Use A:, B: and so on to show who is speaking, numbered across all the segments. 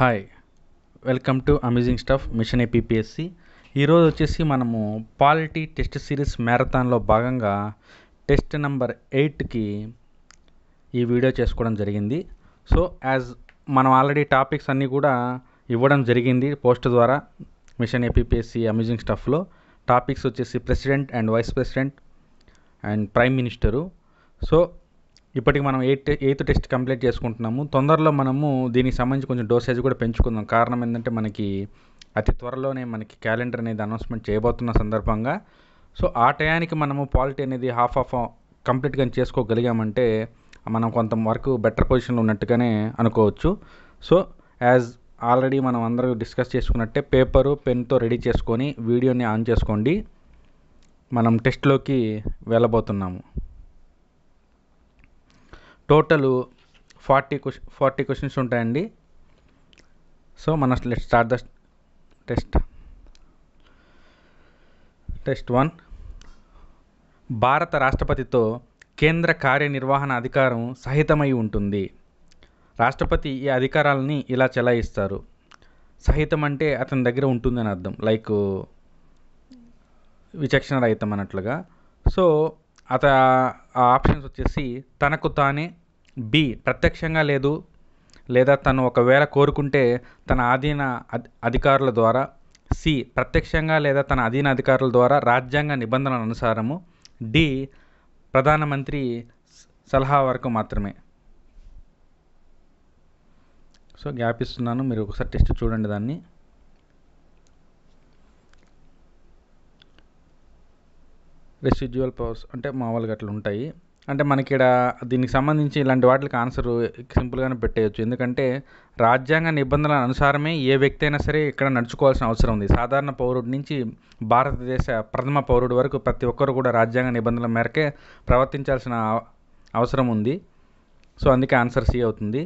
A: hi welcome to amazing stuff mission APSC ఈరోజు వచ్చేసి మనము పాలిటీ టెస్ట్ సిరీస్ మ్యారథాన్లో భాగంగా టెస్ట్ నెంబర్ ఎయిట్కి ఈ వీడియో చేసుకోవడం జరిగింది సో యాజ్ మనం ఆల్రెడీ టాపిక్స్ అన్నీ కూడా ఇవ్వడం జరిగింది పోస్ట్ ద్వారా మిషన్ ఏపీఎస్సి అమేజింగ్ స్టఫ్లో టాపిక్స్ వచ్చేసి president and vice president and prime minister so ఇప్పటికి మనం ఎయిట్ ఎయిత్ టెస్ట్ కంప్లీట్ చేసుకుంటున్నాము తొందరలో మనము దీనికి సంబంధించి కొంచెం డోసేజ్ కూడా పెంచుకుందాం కారణం ఏంటంటే మనకి అతి త్వరలోనే మనకి క్యాలెండర్ అనేది అనౌన్స్మెంట్ చేయబోతున్న సందర్భంగా సో ఆ టయానికి మనము పాలిటీ అనేది హాఫ్ ఆఫ్ కంప్లీట్గా చేసుకోగలిగామంటే మనం కొంత వర్క్ బెటర్ పొజిషన్లో ఉన్నట్టుగానే అనుకోవచ్చు సో యాజ్ ఆల్రెడీ మనం అందరూ డిస్కస్ చేసుకున్నట్టే పేపరు పెన్తో రెడీ చేసుకొని వీడియోని ఆన్ చేసుకోండి మనం టెస్ట్లోకి వెళ్ళబోతున్నాము total forty question forty questions ఉంటాయండి సో మన let start the test test one భారత రాష్ట్రపతితో కేంద్ర కార్యనిర్వహణ అధికారం సహితమై ఉంటుంది రాష్ట్రపతి ఈ అధికారాలని ఇలా చెలాయిస్తారు సహితం అంటే అతని దగ్గర ఉంటుందని అర్థం లైక్ విచక్షణ రహితం అన్నట్లుగా సో అత ఆ ఆప్షన్స్ వచ్చేసి తనకు తానే బి ప్రత్యక్షంగా లేదు లేదా తను ఒకవేళ కోరుకుంటే తన ఆధీన అధికారుల ద్వారా సి ప్రత్యక్షంగా లేదా తన అధీన అధికారుల ద్వారా రాజ్యాంగ నిబంధనల అనుసారము డి ప్రధానమంత్రి సలహా వరకు మాత్రమే సో గ్యాప్ ఇస్తున్నాను మీరు ఒకసారి టెస్ట్ చూడండి దాన్ని రెసిడ్యువల్ పవర్స్ అంటే మామూలుగా అట్లా ఉంటాయి అంటే మనకి ఇక్కడ దీనికి సంబంధించి ఇలాంటి వాటికి ఆన్సర్ సింపుల్గానే పెట్టేయచ్చు ఎందుకంటే రాజ్యాంగ నిబంధనల అనుసారమే ఏ వ్యక్తి అయినా సరే ఇక్కడ నడుచుకోవాల్సిన అవసరం ఉంది సాధారణ పౌరుడి నుంచి భారతదేశ ప్రథమ పౌరుడు వరకు ప్రతి ఒక్కరు కూడా రాజ్యాంగ నిబంధనల మేరకే ప్రవర్తించాల్సిన అవసరం ఉంది సో అందుకే ఆన్సర్ సి అవుతుంది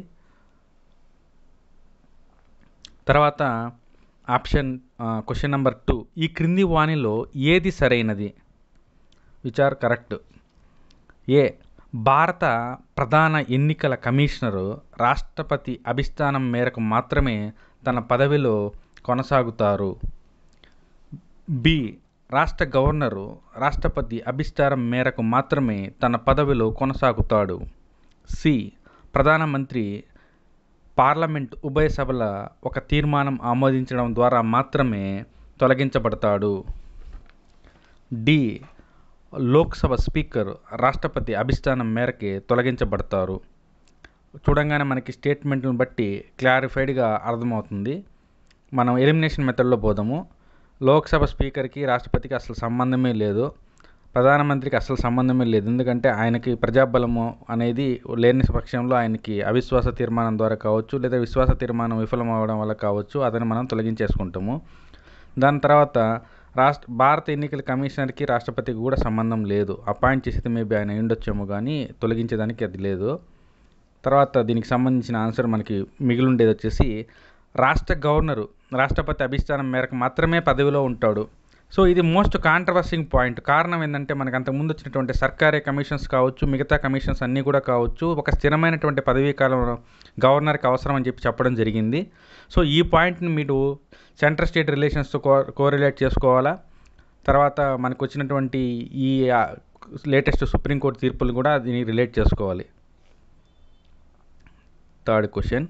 A: తర్వాత ఆప్షన్ క్వశ్చన్ నెంబర్ టూ ఈ క్రింది వాణిలో ఏది సరైనది విచ్ ఆర్ కరెక్ట్ ఏ భారత ప్రధాన ఎన్నికల కమిషనరు రాష్ట్రపతి అభిస్థానం మేరకు మాత్రమే తన పదవిలో కొనసాగుతారు బి రాష్ట్ర గవర్నరు రాష్ట్రపతి అభిష్టారం మేరకు మాత్రమే తన పదవిలో కొనసాగుతాడు సి ప్రధానమంత్రి పార్లమెంట్ ఉభయ సభల ఒక తీర్మానం ఆమోదించడం ద్వారా మాత్రమే తొలగించబడతాడు డి లోక్సభ స్పీకర్ రాష్ట్రపతి అభిష్టానం మేరకి తొలగించబడతారు చూడంగానే మనకి స్టేట్మెంట్ని బట్టి క్లారిఫైడ్గా అర్థమవుతుంది మనం ఎలిమినేషన్ మెథడ్లో పోదాము లోక్సభ స్పీకర్కి రాష్ట్రపతికి అసలు సంబంధమే లేదు ప్రధానమంత్రికి అసలు సంబంధమే లేదు ఎందుకంటే ఆయనకి ప్రజాబలము అనేది లేని పక్షంలో ఆయనకి అవిశ్వాస తీర్మానం ద్వారా కావచ్చు లేదా విశ్వాస తీర్మానం విఫలం అవ్వడం వల్ల కావచ్చు అతను మనం తొలగించేసుకుంటాము దాని తర్వాత రాష్ట్ర భారత ఎన్నికల కమిషనర్కి రాష్ట్రపతికి కూడా సంబంధం లేదు అపాయింట్ చేసేది మేబీ ఆయన ఉండొచ్చేమో కానీ తొలగించేదానికి అది లేదు తర్వాత దీనికి సంబంధించిన ఆన్సర్ మనకి మిగిలి ఉండేది వచ్చేసి రాష్ట్ర గవర్నరు రాష్ట్రపతి అభిష్టానం మేరకు మాత్రమే పదవిలో ఉంటాడు సో ఇది మోస్ట్ కాంట్రవర్సింగ్ పాయింట్ కారణం ఏంటంటే మనకు అంతకుముందు వచ్చినటువంటి సర్కారీ కమిషన్స్ కావచ్చు మిగతా కమిషన్స్ అన్నీ కూడా కావచ్చు ఒక స్థిరమైనటువంటి పదవీ కాలం గవర్నర్కి అవసరం అని చెప్పి చెప్పడం జరిగింది సో ఈ పాయింట్ని మీరు సెంటర్ స్టేట్ రిలేషన్స్తో కో కోరిలేట్ చేసుకోవాలా తర్వాత మనకు వచ్చినటువంటి ఈ లేటెస్ట్ సుప్రీంకోర్టు తీర్పులు కూడా దీన్ని రిలేట్ చేసుకోవాలి థర్డ్ క్వశ్చన్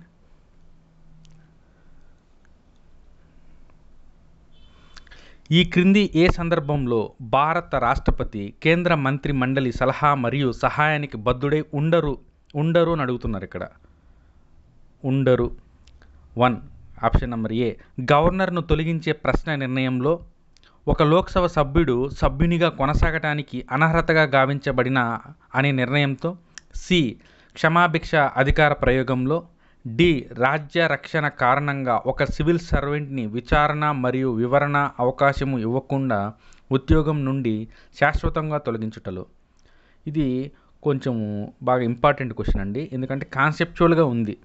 A: ఈ క్రింది ఏ సందర్భంలో భారత రాష్ట్రపతి కేంద్ర మంత్రి మండలి సలహా మరియు సహాయానికి బద్దుడై ఉండరు ఉండరు అని అడుగుతున్నారు ఇక్కడ ఉండరు వన్ ఆప్షన్ నెంబర్ ఏ గవర్నర్ను తొలగించే ప్రశ్న నిర్ణయంలో ఒక లోక్సభ సభ్యుడు సభ్యునిగా కొనసాగటానికి అనర్హతగా గావించబడిన అనే నిర్ణయంతో సి క్షమాభిక్ష అధికార ప్రయోగంలో డి రాజ్య రక్షణ కారణంగా ఒక సివిల్ సర్వెంట్ని విచారణ మరియు వివరణ అవకాశము ఇవ్వకుండా ఉద్యోగం నుండి శాశ్వతంగా తొలగించుటలు ఇది కొంచెం బాగా ఇంపార్టెంట్ క్వశ్చన్ అండి ఎందుకంటే కాన్సెప్చువల్గా ఉంది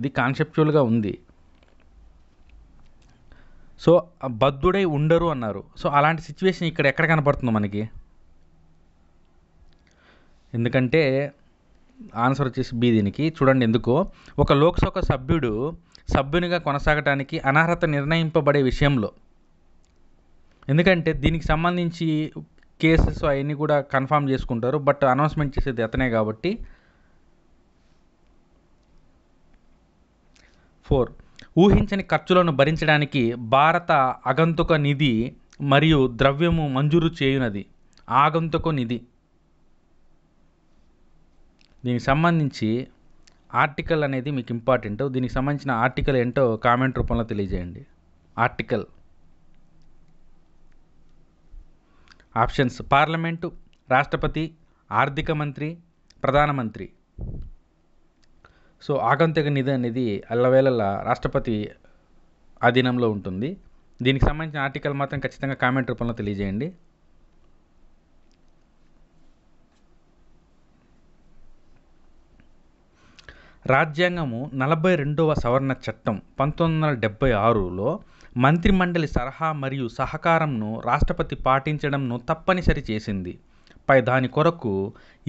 A: ఇది కాన్సెప్చువల్గా ఉంది సో బద్ధుడై ఉండరు అన్నారు సో అలాంటి సిచ్యువేషన్ ఇక్కడ ఎక్కడ కనపడుతుంది మనకి ఎందుకంటే ఆన్సర్ వచ్చేసి బి దీనికి చూడండి ఎందుకో ఒక లోక్సభ సభ్యుడు సభ్యునిగా కొనసాగటానికి అనర్హత నిర్ణయింపబడే విషయంలో ఎందుకంటే దీనికి సంబంధించి కేసెస్ అవన్నీ కూడా కన్ఫామ్ చేసుకుంటారు బట్ అనౌన్స్మెంట్ చేసేది అతనే కాబట్టి ఫోర్ ఊహించని ఖర్చులను భరించడానికి భారత అగంతుక నిధి మరియు ద్రవ్యము మంజూరు చేయునది ఆగంతుక నిధి దీనికి సంబంధించి ఆర్టికల్ అనేది మీకు ఇంపార్టెంట్ దీనికి సంబంధించిన ఆర్టికల్ ఏంటో కామెంట్ రూపంలో తెలియజేయండి ఆర్టికల్ ఆప్షన్స్ పార్లమెంటు రాష్ట్రపతి ఆర్థిక మంత్రి ప్రధానమంత్రి సో ఆగంతక నిధి అనేది అల్లవేళల రాష్ట్రపతి ఆధీనంలో ఉంటుంది దీనికి సంబంధించిన ఆర్టికల్ మాత్రం ఖచ్చితంగా కామెంట్ రూపంలో తెలియజేయండి రాజ్యాంగము నలభై రెండవ సవరణ చట్టం పంతొమ్మిది వందల డెబ్బై ఆరులో మంత్రిమండలి సలహా మరియు సహకారంను రాష్ట్రపతి పాటించడంను తప్పనిసరి చేసింది పై దాని కొరకు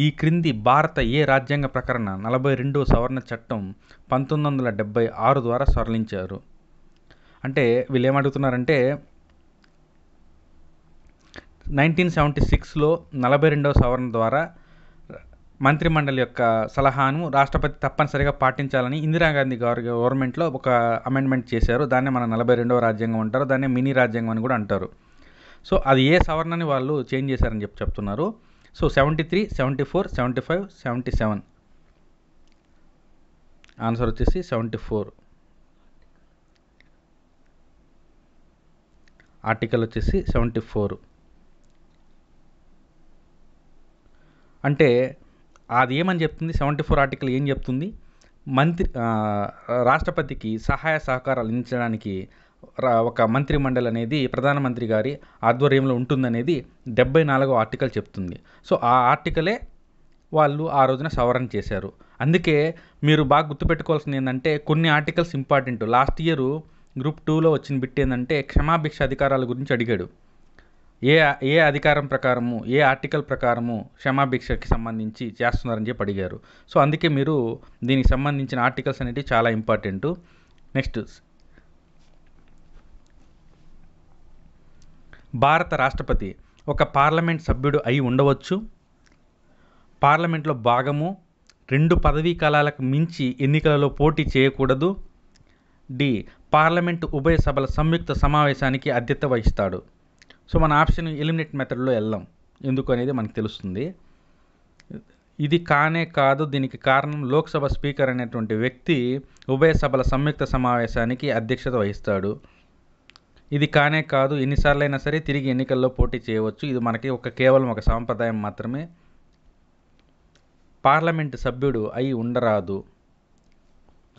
A: ఈ క్రింది భారత ఏ రాజ్యాంగ ప్రకరణ నలభై రెండవ సవరణ చట్టం పంతొమ్మిది వందల డెబ్భై ఆరు ద్వారా సవరించారు అంటే వీళ్ళు ఏమడుగుతున్నారంటే నైన్టీన్ సెవెంటీ సిక్స్లో నలభై రెండవ సవరణ ద్వారా మంత్రిమండలి యొక్క సలహాను రాష్ట్రపతి తప్పనిసరిగా పాటించాలని ఇందిరాగాంధీ గారు గవర్నమెంట్లో ఒక అమెండ్మెంట్ చేశారు దాన్నే మన నలభై రెండవ రాజ్యాంగం అంటారు దాన్నే మినీ రాజ్యాంగం అని కూడా అంటారు సో అది ఏ సవర్ణని వాళ్ళు చేంజ్ చేశారని చెప్పి చెప్తున్నారు so seventy three seventy four seventy five seventy seven answer వచ్చేసి సెవెంటీ ఫోర్ ఆర్టికల్ వచ్చేసి సెవెంటీ ఫోర్ అంటే అది ఏమని చెప్తుంది సెవెంటీ ఫోర్ ఆర్టికల్ ఏం చెప్తుంది మంత్రి రాష్ట్రపతికి సహాయ సహకారాలు అందించడానికి ఒక మంత్రి మండలి అనేది ప్రధానమంత్రి గారి ఆధ్వర్యంలో ఉంటుందనేది డెబ్బై నాలుగో ఆర్టికల్ చెప్తుంది సో ఆ ఆర్టికలే వాళ్ళు ఆ రోజున సవరణ చేశారు అందుకే మీరు బాగా గుర్తుపెట్టుకోవాల్సింది ఏంటంటే కొన్ని articles important last year group టూలో వచ్చిన బిట్ ఏంటంటే క్షమాభిక్ష అధికారాల గురించి అడిగాడు ఏ ఏ అధికారం ప్రకారము ఏ ఆర్టికల్ ప్రకారము క్షమాభిక్షకి సంబంధించి చేస్తున్నారని చెప్పి అడిగారు సో అందుకే మీరు దీనికి సంబంధించిన ఆర్టికల్స్ అనేవి చాలా ఇంపార్టెంట్ నెక్స్ట్ భారత రాష్ట్రపతి ఒక పార్లమెంట్ సభ్యుడు అయి ఉండవచ్చు పార్లమెంట్లో భాగము రెండు పదవీ కాలాలకు మించి ఎన్నికలలో పోటీ చేయకూడదు డి పార్లమెంటు ఉభయ సభల సంయుక్త సమావేశానికి అధ్యత వహిస్తాడు సో మన ఆప్షన్ ఎలిమినేట్ మెథడ్లో వెళ్దాం ఎందుకు అనేది మనకు తెలుస్తుంది ఇది కానే కాదు దీనికి కారణం లోక్సభ స్పీకర్ అనేటువంటి వ్యక్తి ఉభయ సభల సంయుక్త సమావేశానికి అధ్యక్షత వహిస్తాడు ఇది కానే కాదు ఎన్నిసార్లైనా సరే తిరిగి ఎన్నికల్లో పోటీ చేయవచ్చు ఇది మనకి ఒక కేవలం ఒక సాంప్రదాయం మాత్రమే పార్లమెంటు సభ్యుడు అయి ఉండరాదు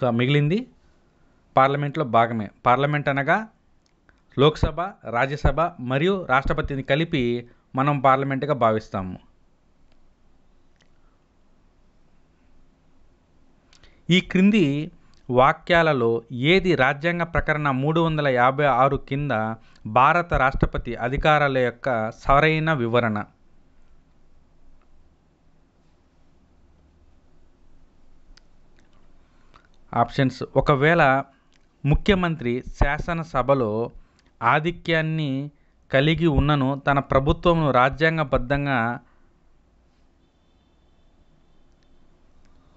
A: సో మిగిలింది పార్లమెంట్లో భాగమే పార్లమెంట్ అనగా లోక్సభ రాజ్యసభ మరియు రాష్ట్రపతిని కలిపి మనం పార్లమెంటుగా భావిస్తాము ఈ క్రింది వాక్యాలలో ఏది రాజ్యాంగ ప్రకరణ మూడు వందల యాభై ఆరు కింద భారత రాష్ట్రపతి అధికారాల యొక్క సరైన వివరణ ఆప్షన్స్ ఒకవేళ ముఖ్యమంత్రి శాసనసభలో ఆధిక్యాన్ని కలిగి ఉన్నను తన ప్రభుత్వం రాజ్యాంగబద్ధంగా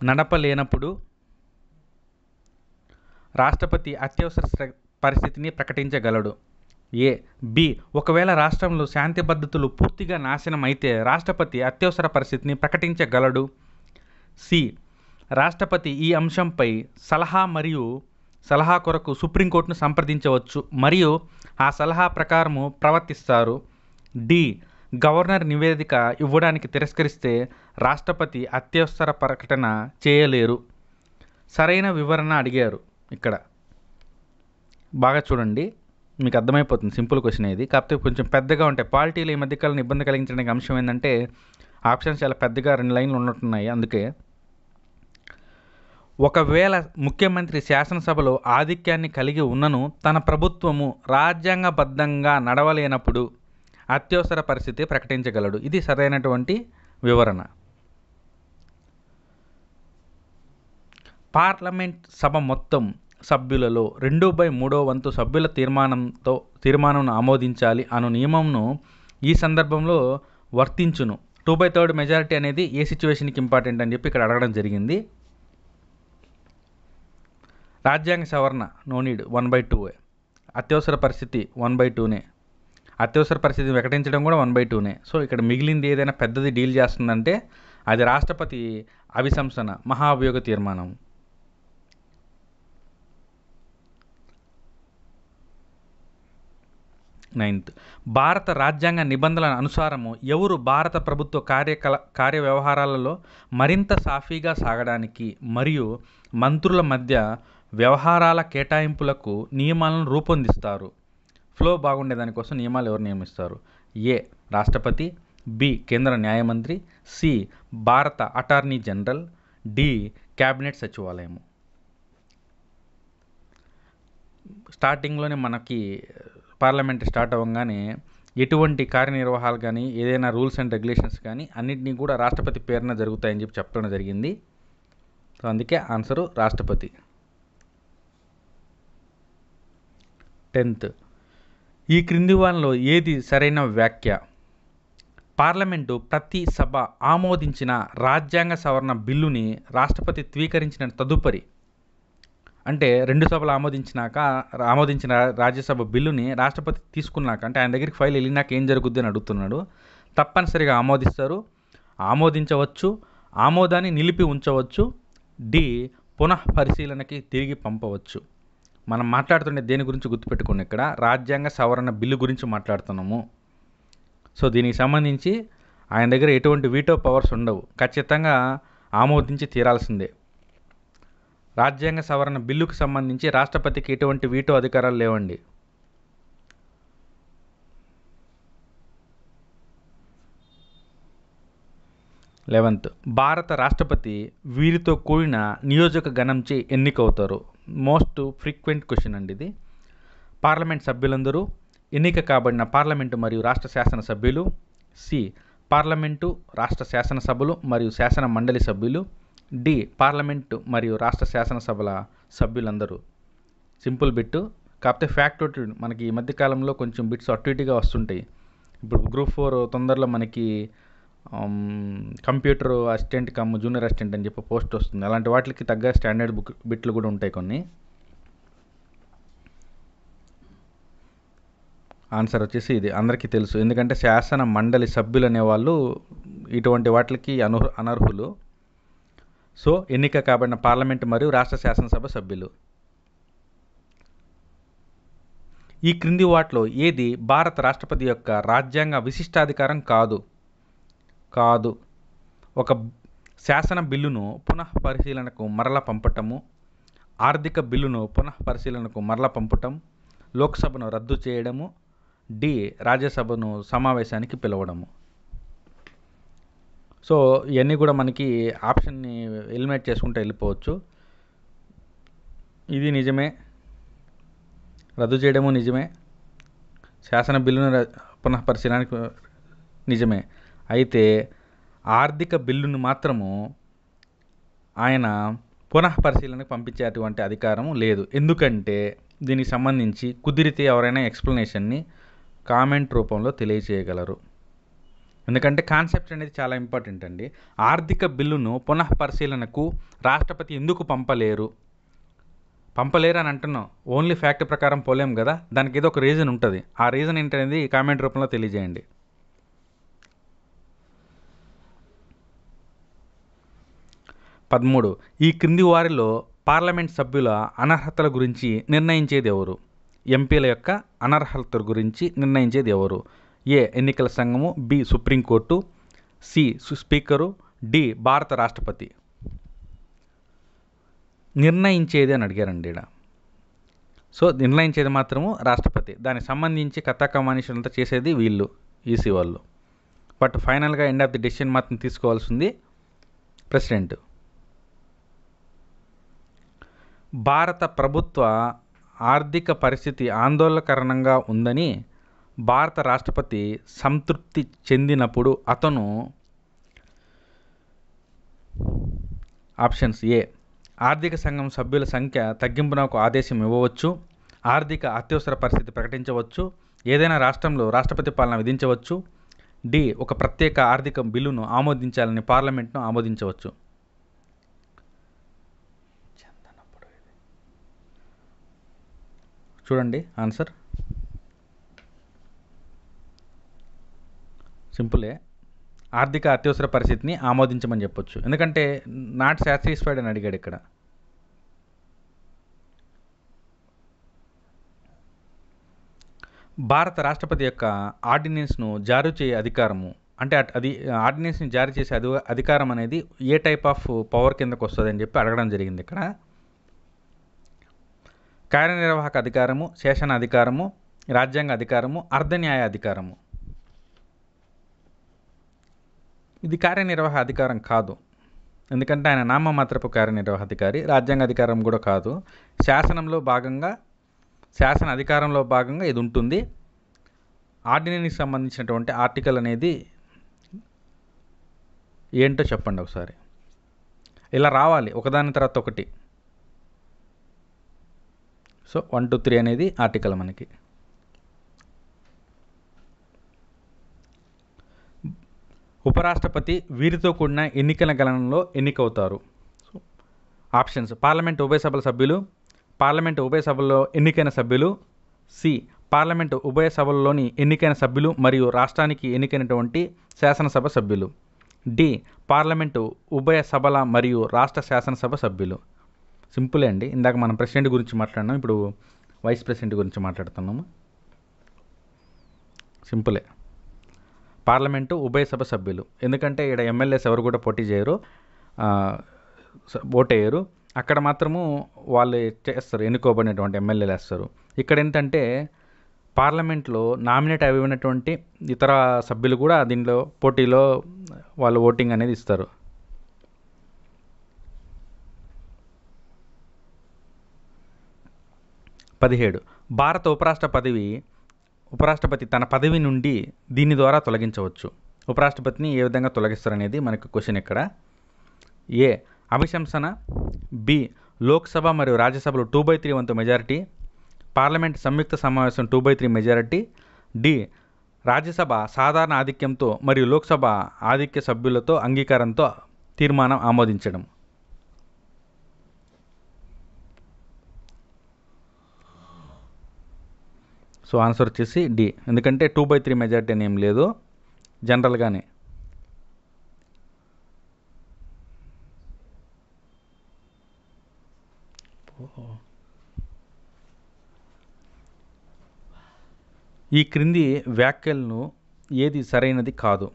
A: నడపలేనప్పుడు రాష్ట్రపతి అత్యవసర పరిస్థితిని ప్రకటించగలడు ఏ బి ఒకవేళ రాష్ట్రంలో శాంతి భద్రతలు పూర్తిగా నాశనం అయితే రాష్ట్రపతి అత్యవసర పరిస్థితిని ప్రకటించగలడు సి రాష్ట్రపతి ఈ అంశంపై సలహా మరియు సలహా కొరకు సుప్రీంకోర్టును సంప్రదించవచ్చు మరియు ఆ సలహా ప్రకారము ప్రవర్తిస్తారు డి గవర్నర్ నివేదిక ఇవ్వడానికి తిరస్కరిస్తే రాష్ట్రపతి అత్యవసర ప్రకటన చేయలేరు సరైన వివరణ అడిగారు ఇక్కడ బాగా చూడండి మీకు అర్థమైపోతుంది సింపుల్ క్వశ్చన్ ఇది కాకపోతే కొంచెం పెద్దగా ఉంటాయి పార్టీలు ఈ మధ్యకాలం ఇబ్బంది కలిగించడానికి అంశం ఏంటంటే ఆప్షన్స్ చాలా పెద్దగా రెండు లైన్లు ఉన్నట్టున్నాయి అందుకే ఒకవేళ ముఖ్యమంత్రి శాసనసభలో ఆధిక్యాన్ని కలిగి ఉన్నను తన ప్రభుత్వము రాజ్యాంగబద్ధంగా నడవలేనప్పుడు అత్యవసర పరిస్థితి ప్రకటించగలడు ఇది సరైనటువంటి వివరణ పార్లమెంట్ సభ మొత్తం సభ్యులలో రెండు బై మూడో వంతు సభ్యుల తీర్మానంతో తీర్మానంను ఆమోదించాలి అను నియమంను ఈ సందర్భంలో వర్తించును టూ బై థర్డ్ మెజారిటీ అనేది ఏ సిచ్యువేషన్కి ఇంపార్టెంట్ అని చెప్పి ఇక్కడ అడగడం జరిగింది రాజ్యాంగ సవరణ no need one by two అత్యవసర పరిస్థితి వన్ బై టూనే అత్యవసర పరిస్థితిని ప్రకటించడం కూడా వన్ బై టూనే సో ఇక్కడ మిగిలింది ఏదైనా పెద్దది డీల్ చేస్తుందంటే అది రాష్ట్రపతి అభిశంసన మహాభియోగ తీర్మానం నైన్త్ భారత రాజ్యాంగ నిబంధనల అనుసారము ఎవరు భారత ప్రభుత్వ కార్యకల కార్యవ్యవహారాలలో మరింత సాఫీగా సాగడానికి మరియు మంత్రుల మధ్య వ్యవహారాల కేటాయింపులకు నియమాలను రూపొందిస్తారు ఫ్లో బాగుండే దానికోసం నియమాలు ఎవరు నియమిస్తారు ఏ రాష్ట్రపతి బి కేంద్ర న్యాయమంత్రి సి భారత అటార్నీ జనరల్ డి క్యాబినెట్ సచివాలయము స్టార్టింగ్లోనే మనకి పార్లమెంట్ స్టార్ట్ అవ్వగానే ఎటువంటి కార్యనిర్వాహాలు కానీ ఏదైనా రూల్స్ అండ్ రెగ్యులేషన్స్ కానీ అన్నింటినీ కూడా రాష్ట్రపతి పేరున జరుగుతాయని చెప్పి చెప్పడం జరిగింది సో అందుకే ఆన్సరు రాష్ట్రపతి టెన్త్ ఈ క్రింది వాళ్ళలో ఏది సరైన వ్యాఖ్య పార్లమెంటు ప్రతి సభ ఆమోదించిన రాజ్యాంగ సవరణ బిల్లుని రాష్ట్రపతి స్వీకరించిన తదుపరి అంటే రెండు సభలు ఆమోదించినాక ఆమోదించిన రాజ్యసభ బిల్లుని రాష్ట్రపతి తీసుకున్నాక అంటే ఆయన దగ్గరికి ఫైల్ వెళ్ళినాక ఏం జరుగుద్ది అని అడుగుతున్నాడు తప్పనిసరిగా ఆమోదిస్తారు ఆమోదించవచ్చు ఆమోదాన్ని నిలిపి ఉంచవచ్చు డి పునః పరిశీలనకి తిరిగి పంపవచ్చు మనం మాట్లాడుతుండే దేని గురించి గుర్తుపెట్టుకుని ఇక్కడ రాజ్యాంగ సవరణ బిల్లు గురించి మాట్లాడుతున్నాము సో దీనికి సంబంధించి ఆయన దగ్గర ఎటువంటి వీటో పవర్స్ ఉండవు ఖచ్చితంగా ఆమోదించి తీరాల్సిందే రాజ్యాంగ సవరణ బిల్లుకు సంబంధించి రాష్ట్రపతికి ఎటువంటి వీటో అధికారాలు లేవండి లెవెంత్ భారత రాష్ట్రపతి వీరితో కూడిన నియోజక గణంచి ఎన్నికవుతారు మోస్ట్ ఫ్రీక్వెంట్ క్వశ్చన్ అండి ఇది పార్లమెంట్ సభ్యులందరూ ఎన్నిక కాబడిన పార్లమెంటు మరియు రాష్ట్ర శాసనసభ్యులు సి పార్లమెంటు రాష్ట్ర శాసనసభలు మరియు శాసన మండలి సభ్యులు డి పార్లమెంట్ మరియు రాష్ట్ర శాసనసభల సభ్యులందరూ సింపుల్ బిట్టు కాకపోతే ఫ్యాక్ట్ మనకి ఈ మధ్యకాలంలో కొంచెం బిట్స్ అటు ఇటుగా వస్తుంటాయి ఇప్పుడు గ్రూప్ ఫోర్ తొందరలో మనకి computer assistant cum junior assistant అని చెప్పి పోస్ట్ వస్తుంది అలాంటి వాటికి తగ్గ స్టాండర్డ్ బుక్ బిట్లు కూడా ఉంటాయి కొన్ని ఆన్సర్ వచ్చేసి ఇది అందరికీ తెలుసు ఎందుకంటే శాసన మండలి సభ్యులు అనేవాళ్ళు ఇటువంటి వాటికి అను అనర్హులు సో ఎన్నిక కాబడిన పార్లమెంట్ మరియు రాష్ట్ర శాసనసభ సభ్యులు ఈ క్రింది వాటిలో ఏది భారత రాష్ట్రపతి యొక్క రాజ్యాంగ విశిష్టాధికారం కాదు కాదు ఒక శాసన బిల్లును పునః పరిశీలనకు మరల పంపటము ఆర్థిక బిల్లును పునః పరిశీలనకు మరల పంపటం లోక్సభను రద్దు చేయడము డి రాజ్యసభను సమావేశానికి పిలవడము సో ఇవన్నీ కూడా మనకి ఆప్షన్ని ఎలిమినేట్ చేసుకుంటే వెళ్ళిపోవచ్చు ఇది నిజమే రద్దు చేయడము నిజమే శాసన బిల్లును పునః పరిశీలనకు నిజమే అయితే ఆర్థిక బిల్లును మాత్రము ఆయన పునః పరిశీలనకు పంపించేటువంటి అధికారం లేదు ఎందుకంటే దీనికి సంబంధించి కుదిరితే ఎవరైనా ఎక్స్ప్లెనేషన్ని కామెంట్ రూపంలో తెలియజేయగలరు ఎందుకంటే కాన్సెప్ట్ అనేది చాలా ఇంపార్టెంట్ అండి ఆర్థిక బిల్లును పునః పరిశీలనకు రాష్ట్రపతి ఎందుకు పంపలేరు పంపలేరు అని అంటున్నాం ఓన్లీ ఫ్యాక్ట్ ప్రకారం పోలేం కదా దానికి ఏదో ఒక రీజన్ ఉంటుంది ఆ రీజన్ ఏంటనేది కామెంట్ రూపంలో తెలియజేయండి పదమూడు ఈ క్రింది వారిలో పార్లమెంట్ సభ్యుల అనర్హతల గురించి నిర్ణయించేది ఎవరు ఎంపీల యొక్క అనర్హతల గురించి నిర్ణయించేది ఎవరు ఏ ఎన్నికల సంఘము B supreme court C speaker D భారత రాష్ట్రపతి నిర్ణయించేది అని అడిగారండి ఇక్కడ సో నిర్ణయించేది మాత్రము రాష్ట్రపతి దానికి సంబంధించి కథా కమానిషన్లతో చేసేది వీళ్ళు ఈసీ వాళ్ళు బట్ ఫైనల్గా ఎండ్ ఆఫ్ ది డెసిషన్ మాత్రం తీసుకోవాల్సింది ప్రెసిడెంట్ భారత ప్రభుత్వ ఆర్థిక పరిస్థితి ఆందోళనకరణంగా ఉందని భారత రాష్ట్రపతి సంతృప్తి చెందినప్పుడు అతను ఆప్షన్స్ ఏ ఆర్థిక సంఘం సభ్యుల సంఖ్య తగ్గింపునకు ఆదేశం ఇవ్వవచ్చు ఆర్థిక అత్యవసర పరిస్థితి ప్రకటించవచ్చు ఏదైనా రాష్ట్రంలో రాష్ట్రపతి పాలన విధించవచ్చు డి ఒక ప్రత్యేక ఆర్థిక బిల్లును ఆమోదించాలని పార్లమెంట్ను ఆమోదించవచ్చు చూడండి ఆన్సర్ సింపులే ఆర్థిక అత్యవసర పరిస్థితిని ఆమోదించమని చెప్పొచ్చు ఎందుకంటే నాట్ సాటిస్ఫైడ్ అని అడిగాడు ఇక్కడ భారత రాష్ట్రపతి యొక్క ఆర్డినెన్స్ను జారీ చేయ అధికారము అంటే అది ఆర్డినెన్స్ని జారీ చేసే అధి అధికారం అనేది ఏ టైప్ ఆఫ్ పవర్ కిందకు వస్తుందని చెప్పి అడగడం జరిగింది ఇక్కడ కార్యనిర్వాహక అధికారము శాసన అధికారము రాజ్యాంగ అధికారము అర్ధన్యాయ అధికారము ఇది కార్యనిర్వాహ అధికారం కాదు ఎందుకంటే ఆయన నామమాత్రపు కార్యనిర్వాహాధికారి రాజ్యాంగ అధికారం కూడా కాదు శాసనంలో భాగంగా శాసన అధికారంలో భాగంగా ఇది ఉంటుంది ఆర్డినెన్స్కి సంబంధించినటువంటి ఆర్టికల్ అనేది ఏంటో చెప్పండి ఒకసారి ఇలా రావాలి ఒకదాని తర్వాత ఒకటి సో వన్ టూ త్రీ అనేది ఆర్టికల్ మనకి ఉపరాష్ట్రపతి వీరితో కూడిన ఎన్నికల గణనలో ఎన్నికవుతారు ఆప్షన్స్ పార్లమెంట్ ఉభయ సభల సభ్యులు పార్లమెంట్ ఉభయ సభల్లో ఎన్నికైన సభ్యులు సి పార్లమెంట్ ఉభయ సభల్లోని ఎన్నికైన సభ్యులు మరియు రాష్ట్రానికి ఎన్నికైనటువంటి శాసనసభ సభ్యులు డి పార్లమెంటు ఉభయ సభల మరియు రాష్ట్ర శాసనసభ సభ్యులు సింపులే అండి ఇందాక మనం ప్రెసిడెంట్ గురించి మాట్లాడినాం ఇప్పుడు వైస్ ప్రెసిడెంట్ గురించి మాట్లాడుతున్నాము సింపులే పార్లమెంటు ఉభయ సభ సభ్యులు ఎందుకంటే ఇక్కడ ఎమ్మెల్యేస్ ఎవరు కూడా పోటీ చేయరు ఓటేయరు అక్కడ మాత్రము వాళ్ళు చేస్తారు ఎన్నుకోబడినటువంటి ఎమ్మెల్యేలు వేస్తారు ఇక్కడ ఏంటంటే పార్లమెంట్లో నామినేట్ అయినటువంటి ఇతర సభ్యులు కూడా దీనిలో పోటీలో వాళ్ళు ఓటింగ్ అనేది ఇస్తారు పదిహేడు భారత ఉపరాష్ట్ర పదవి ఉపరాష్ట్రపతి తన పదవి నుండి దీని ద్వారా తొలగించవచ్చు ఉపరాష్ట్రపతిని ఏ విధంగా తొలగిస్తారనేది మనకు క్వశ్చన్ ఇక్కడ ఏ అభిశంసన బి లోక్సభ మరియు రాజ్యసభలో టూ బై త్రీ వంతు మెజారిటీ పార్లమెంట్ సంయుక్త సమావేశం two by three majority D Rajya Sabha సాధారణ ఆధిక్యంతో మరియు లోక్సభ ఆధిక్య సభ్యులతో అంగీకారంతో తీర్మానం ఆమోదించడం సో ఆన్సర్ వచ్చేసి డి ఎందుకంటే టూ బై త్రీ మెజార్టీ అని ఏం లేదు జనరల్గానే ఈ క్రింది వ్యాఖ్యలను ఏది సరైనది కాదు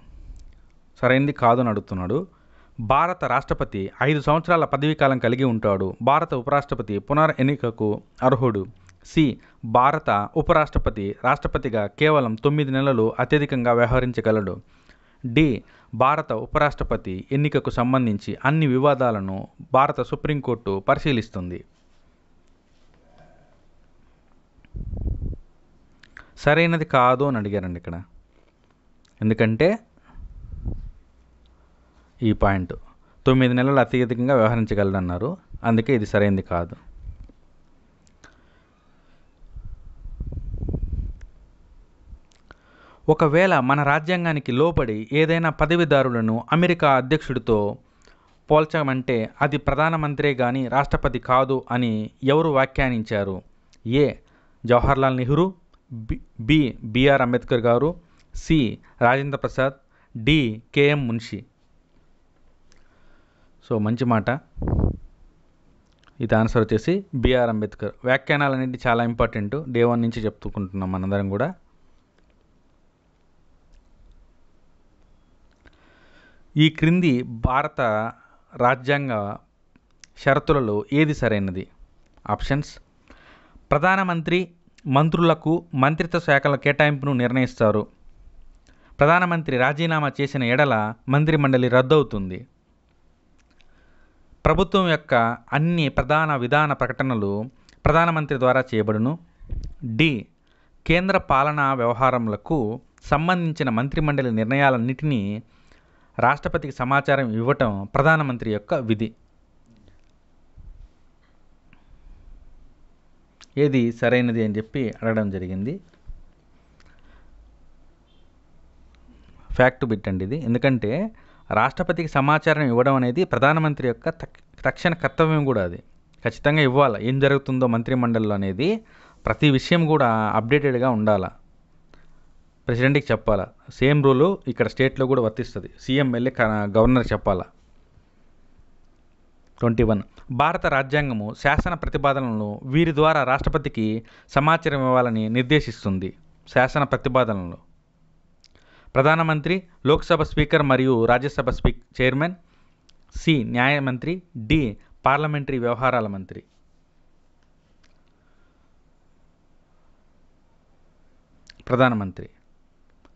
A: సరైనది కాదు అని అడుగుతున్నాడు భారత రాష్ట్రపతి ఐదు సంవత్సరాల పదవీకాలం కలిగి ఉంటాడు భారత ఉపరాష్ట్రపతి పునర్ ఎన్నికకు అర్హుడు సి భారత ఉపరాష్ట్రపతి రాష్ట్రపతిగా కేవలం తొమ్మిది నెలలు అత్యధికంగా వ్యవహరించగలడు డి భారత ఉపరాష్ట్రపతి ఎన్నికకు సంబంధించి అన్ని వివాదాలను భారత సుప్రీంకోర్టు పరిశీలిస్తుంది సరైనది కాదు అని అడిగారండి ఇక్కడ ఎందుకంటే ఈ పాయింట్ తొమ్మిది నెలలు అత్యధికంగా వ్యవహరించగలడన్నారు అందుకే ఇది సరైనది కాదు ఒకవేళ మన రాజ్యాంగానికి లోబడి ఏదైనా పదవిదారులను అమెరికా అధ్యక్షుడితో పోల్చమంటే అది ప్రధానమంత్రే కానీ రాష్ట్రపతి కాదు అని ఎవరు వ్యాఖ్యానించారు A Jawaharlal Nehru B BR Ambedkar garu C Rajendra Prasad D KM Munshi so మంచి మాట ఇది ఆన్సర్ వచ్చేసి బిఆర్ అంబేద్కర్ వ్యాఖ్యానాలు అనేది చాలా ఇంపార్టెంట్ డే వన్ నుంచి చెప్పుకుంటున్నాం మనందరం కూడా ఈ క్రింది భారత రాజ్యాంగ షరతులలో ఏది సరైనది ఆప్షన్స్ ప్రధానమంత్రి మంత్రులకు మంత్రిత్వ శాఖల కేటాయింపును నిర్ణయిస్తారు ప్రధానమంత్రి రాజీనామా చేసిన ఎడల మంత్రిమండలి రద్దవుతుంది ప్రభుత్వం యొక్క అన్ని ప్రధాన విధాన ప్రకటనలు ప్రధానమంత్రి ద్వారా చేయబడును డి కేంద్ర పాలనా వ్యవహారములకు సంబంధించిన మంత్రిమండలి నిర్ణయాలన్నింటినీ రాష్ట్రపతికి సమాచారం ఇవ్వటం ప్రధానమంత్రి యొక్క విధి ఏది సరైనది అని చెప్పి అడగడం జరిగింది ఫ్యాక్ట్ బిట్ అండి ఇది ఎందుకంటే రాష్ట్రపతికి సమాచారం ఇవ్వడం అనేది ప్రధానమంత్రి యొక్క తక్షణ కర్తవ్యం కూడా అది ఖచ్చితంగా ఇవ్వాలి ఏం జరుగుతుందో మంత్రిమండలిలో అనేది ప్రతి విషయం కూడా అప్డేటెడ్గా ఉండాలా ప్రెసిడెంట్కి చెప్పాలా సేమ్ రూలు ఇక్కడ స్టేట్లో కూడా వర్తిస్తుంది సీఎం వెళ్ళి గవర్నర్ చెప్పాలా ట్వంటీ వన్ భారత రాజ్యాంగము శాసన ప్రతిపాదనలను వీరి ద్వారా రాష్ట్రపతికి సమాచారం ఇవ్వాలని నిర్దేశిస్తుంది శాసన ప్రతిపాదనలు ప్రధానమంత్రి లోక్సభ స్పీకర్ మరియు రాజ్యసభ స్పీక్ చైర్మన్ సి న్యాయమంత్రి డి పార్లమెంటరీ వ్యవహారాల మంత్రి ప్రధానమంత్రి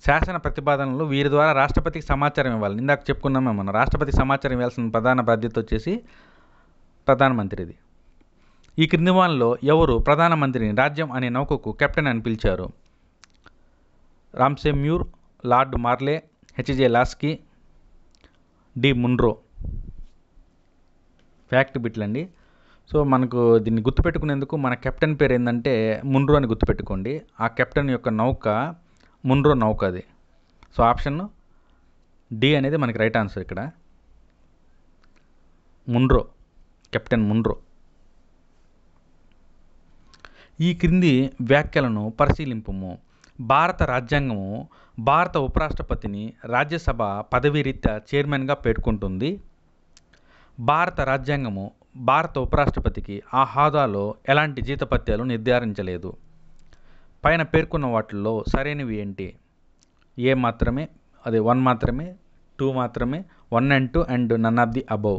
A: శాసన ప్రతిపాదనలు వీరి ద్వారా రాష్ట్రపతికి సమాచారం ఇవ్వాలి ఇందాక చెప్పుకున్నామే మనం రాష్ట్రపతి సమాచారం ఇవ్వాల్సిన ప్రధాన బాధ్యత వచ్చేసి ప్రధానమంత్రిది ఈ క్రింది వాళ్ళలో ఎవరు ప్రధానమంత్రిని రాజ్యం అనే నౌకకు కెప్టెన్ అని పిలిచారు Ramsay Muir Lord Morley HJ Laski D Munro fact బిట్లండి సో మనకు దీన్ని గుర్తుపెట్టుకునేందుకు మన కెప్టెన్ పేరు ఏంటంటే మున్రో అని గుర్తుపెట్టుకోండి ఆ కెప్టెన్ యొక్క నౌక మున్రో నౌకాది సో ఆప్షన్ డి అనేది మనకి రైట్ ఆన్సర్ ఇక్కడ మున్రో కెప్టెన్ మున్రో ఈ క్రింది వ్యాఖ్యలను పరిశీలింపము భారత రాజ్యాంగము భారత ఉపరాష్ట్రపతిని రాజ్యసభ పదవీరీత్యా చైర్మన్గా పేర్కొంటుంది భారత రాజ్యాంగము భారత ఉపరాష్ట్రపతికి ఆ హోదాలో ఎలాంటి జీతపత్యాలు నిర్ధారించలేదు పైన పేర్కొన్న వాటిల్లో సరైనవి ఏంటి ఏ మాత్రమే అదే వన్ మాత్రమే టూ మాత్రమే one and two and none of the above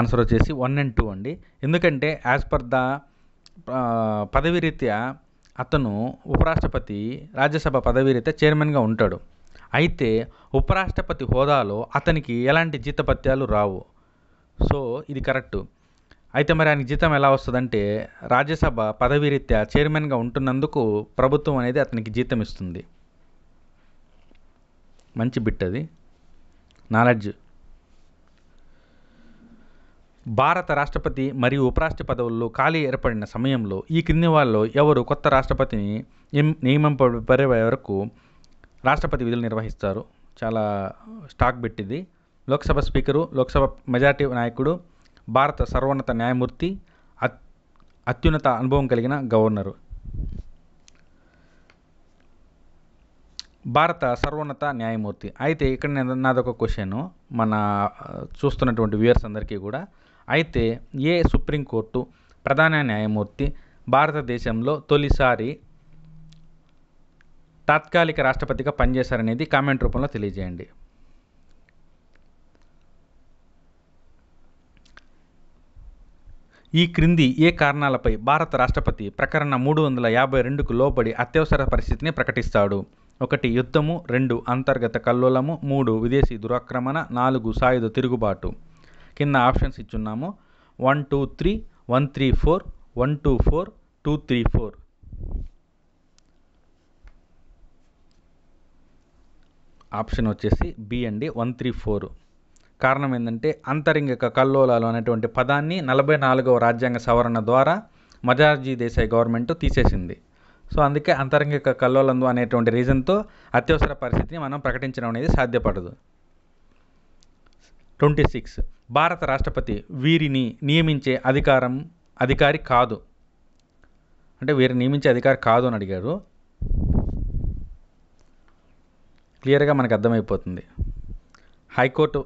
A: answer వచ్చేసి వన్ అండ్ టూ అండి ఎందుకంటే యాజ్ పర్ ద పదవి రీత్యా అతను ఉపరాష్ట్రపతి రాజ్యసభ పదవి రీత్యా చైర్మన్గా ఉంటాడు అయితే ఉపరాష్ట్రపతి హోదాలో అతనికి ఎలాంటి జీతపత్యాలు రావు సో ఇది కరెక్టు అయితే మరి ఆయనకి జీతం ఎలా వస్తుందంటే రాజ్యసభ పదవీరీత్యా చైర్మన్గా ఉంటున్నందుకు ప్రభుత్వం అనేది అతనికి జీతం ఇస్తుంది మంచి బిట్ అది నాలెడ్జ్ భారత రాష్ట్రపతి మరియు ఉపరాష్ట్ర పదవుల్లో ఖాళీ ఏర్పడిన సమయంలో ఈ క్రింది వాళ్ళు ఎవరు కొత్త రాష్ట్రపతిని నియమింపబడే వరకు రాష్ట్రపతి విధులు నిర్వహిస్తారు చాలా స్టాక్ పెట్టింది లోక్సభ స్పీకరు లోక్సభ మెజార్టీ నాయకుడు భారత సర్వోన్నత న్యాయమూర్తి అత్యున్నత అనుభవం కలిగిన గవర్నరు భారత సర్వోన్నత న్యాయమూర్తి అయితే ఇక్కడ నాదొక క్వశ్చన్ మన చూస్తున్నటువంటి వ్యూయర్స్ అందరికీ కూడా అయితే ఏ సుప్రీంకోర్టు ప్రధాన న్యాయమూర్తి భారతదేశంలో తొలిసారి తాత్కాలిక రాష్ట్రపతిగా పనిచేశారనేది కామెంట్ రూపంలో తెలియజేయండి ఈ క్రింది ఏ కారణాలపై భారత రాష్ట్రపతి ప్రకరణ మూడు వందల యాభై రెండుకు లోబడి అత్యవసర పరిస్థితిని ప్రకటిస్తాడు ఒకటి యుద్ధము రెండు అంతర్గత కల్లోలము మూడు విదేశీ దురాక్రమణ నాలుగు సాయుధ తిరుగుబాటు కింద ఆప్షన్స్ ఇచ్చున్నాము one two three one three four one two four two three four option వచ్చేసి బి అండి వన్ త్రీ ఫోర్ కారణం ఏంటంటే అంతరింగిక కల్లోలాలు అనేటువంటి పదాన్ని నలభై నాలుగవ రాజ్యాంగ సవరణ ద్వారా మజార్జీ దేశాయ్ గవర్నమెంట్ తీసేసింది సో అందుకే అంతరంగిక కల్లోలందు అనేటువంటి రీజన్తో అత్యవసర పరిస్థితిని మనం ప్రకటించడం అనేది సాధ్యపడదు ట్వంటీ సిక్స్ భారత రాష్ట్రపతి వీరిని నియమించే అధికారం అధికారి కాదు అంటే వీరిని నియమించే అధికారి కాదు అని అడిగారు క్లియర్గా మనకు అర్థమైపోతుంది హైకోర్టు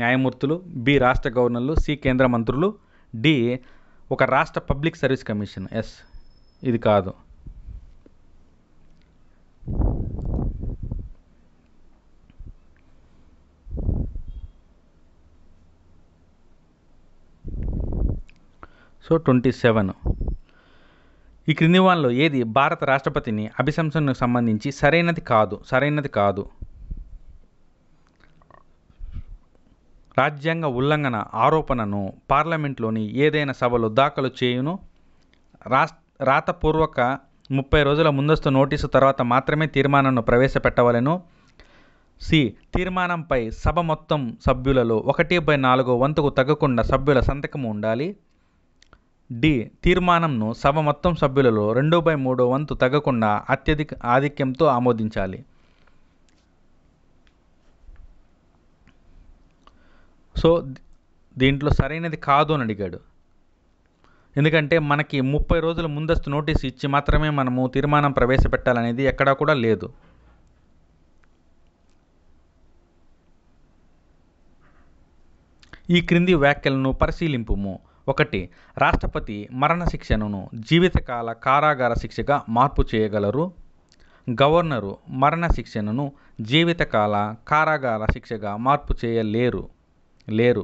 A: న్యాయమూర్తులు బి రాష్ట్ర గవర్నర్లు సి కేంద్ర మంత్రులు డి ఒక రాష్ట్ర పబ్లిక్ సర్వీస్ కమిషన్ ఎస్ ఇది కాదు సో ట్వంటీ సెవెన్ ఈ క్రింది వాళ్ళు ఏది భారత రాష్ట్రపతిని అభిశంసనకు సంబంధించి సరైనది కాదు సరైనది కాదు రాజ్యాంగ ఉల్లంఘన ఆరోపణను పార్లమెంట్లోని ఏదైనా సభలో దాఖలు చేయును రాస్ రాతపూర్వక ముప్పై రోజుల ముందస్తు నోటీసు తర్వాత మాత్రమే తీర్మానాన్ని ప్రవేశపెట్టవలను సి తీర్మానంపై సభ మొత్తం సభ్యులలో ఒకటి బై నాలుగో వంతుకు తగ్గకుండా సభ్యుల సంతకము ఉండాలి డి తీర్మానంను సభ మొత్తం సభ్యులలో రెండు బై మూడో వంతు తగ్గకుండా అత్యధిక ఆధిక్యంతో ఆమోదించాలి సో దీంట్లో సరైనది కాదు అని అడిగాడు ఎందుకంటే మనకి ముప్పై రోజుల ముందస్తు నోటీస్ ఇచ్చి మాత్రమే మనము తీర్మానం ప్రవేశపెట్టాలనేది ఎక్కడా కూడా లేదు ఈ క్రింది వ్యాఖ్యలను పరిశీలింపుము ఒకటి రాష్ట్రపతి మరణశిక్షను జీవితకాల కారాగార శిక్షగా మార్పు చేయగలరు గవర్నరు మరణశిక్షను జీవితకాల కారాగార శిక్షగా మార్పు చేయలేరు లేరు